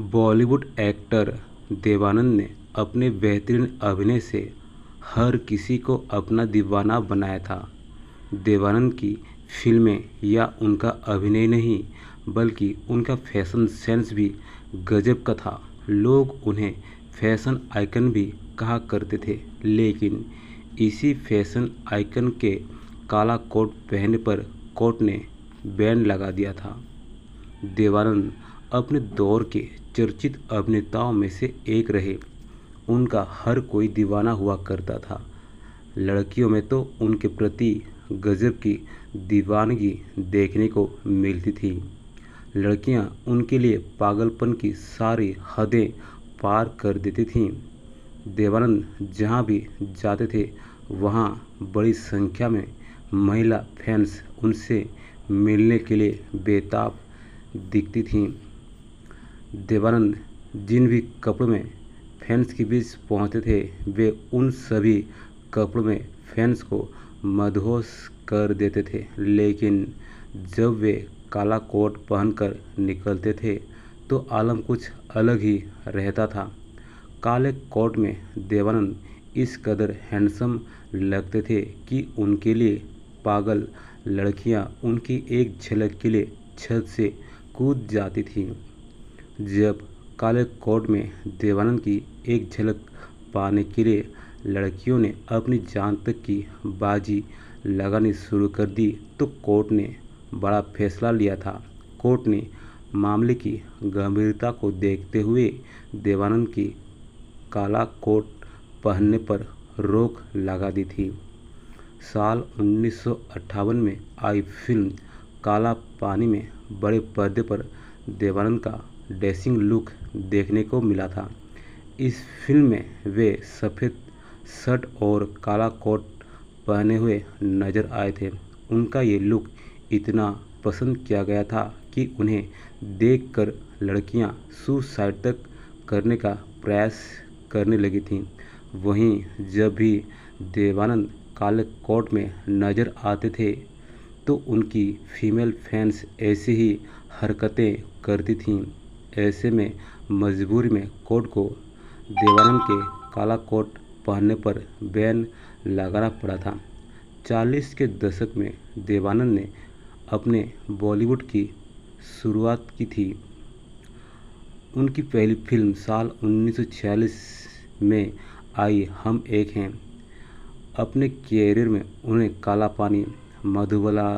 Bollywood actor Devanand ने अपने बेहतरीन अभिनय से हर किसी को अपना दीवाना बनाया था देवानंद की फिल्में या उनका अभिनय नहीं बल्कि उनका फैशन सेंस भी गजब का था लोग उन्हें फैशन आइकन भी कहा करते थे लेकिन इसी फैशन आइकन के काला कोट पहनने पर कोर्ट ने बैन लगा दिया था देवानंद अपने दौर के चर्चित अभिनेताओं में से एक रहे उनका हर कोई दीवाना हुआ करता था लड़कियों में तो उनके प्रति गजब की दीवानगी देखने को मिलती थी लड़कियां उनके लिए पागलपन की सारी हदें पार कर देती थीं देवानंद जहां भी जाते थे वहां बड़ी संख्या में महिला फैंस उनसे मिलने के लिए बेताब दिखती थीं देवानंद जिन भी कपड़ों में फैंस के बीच पहुंचते थे वे उन सभी कपड़ों में फैंस को मदहोश कर देते थे लेकिन जब वे काला कोट पहनकर निकलते थे तो आलम कुछ अलग ही रहता था काले कोट में देवानंद इस कदर हैंडसम लगते थे कि उनके लिए पागल लड़कियां उनकी एक झलक के लिए छत से कूद जाती थीं जब काले कोट में देवानंद की एक झलक पाने के लिए लड़कियों ने अपनी जान तक की बाजी लगानी शुरू कर दी तो कोर्ट ने बड़ा फैसला लिया था कोर्ट ने मामले की गंभीरता को देखते हुए देवानंद की काला कोट पहनने पर रोक लगा दी थी साल उन्नीस में आई फिल्म काला पानी में बड़े पर्दे पर देवानंद का डेसिंग लुक देखने को मिला था इस फिल्म में वे सफ़ेद शर्ट और काला कोट पहने हुए नज़र आए थे उनका ये लुक इतना पसंद किया गया था कि उन्हें देखकर लड़कियां सुसाइड तक करने का प्रयास करने लगी थीं वहीं जब भी देवानंद काले कोट में नज़र आते थे तो उनकी फीमेल फैंस ऐसी ही हरकतें करती थीं ऐसे में मजबूरी में कोर्ट को देवानंद के काला कोट पहनने पर बैन लगाना पड़ा था चालीस के दशक में देवानंद ने अपने बॉलीवुड की शुरुआत की थी उनकी पहली फिल्म साल 1946 में आई हम एक हैं अपने कैरियर में उन्हें काला पानी मधुबला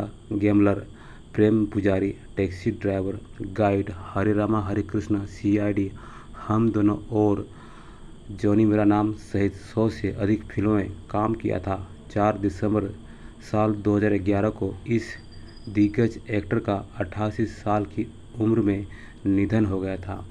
Gambler Prem Pujari Taxi Driver Guide Hare Rama Hare Krishna सी हम दोनों और जॉनी मेरा नाम सहित सौ से अधिक फिल्मों में काम किया था चार दिसंबर साल 2011 को इस दिग्गज एक्टर का अट्ठासी साल की उम्र में निधन हो गया था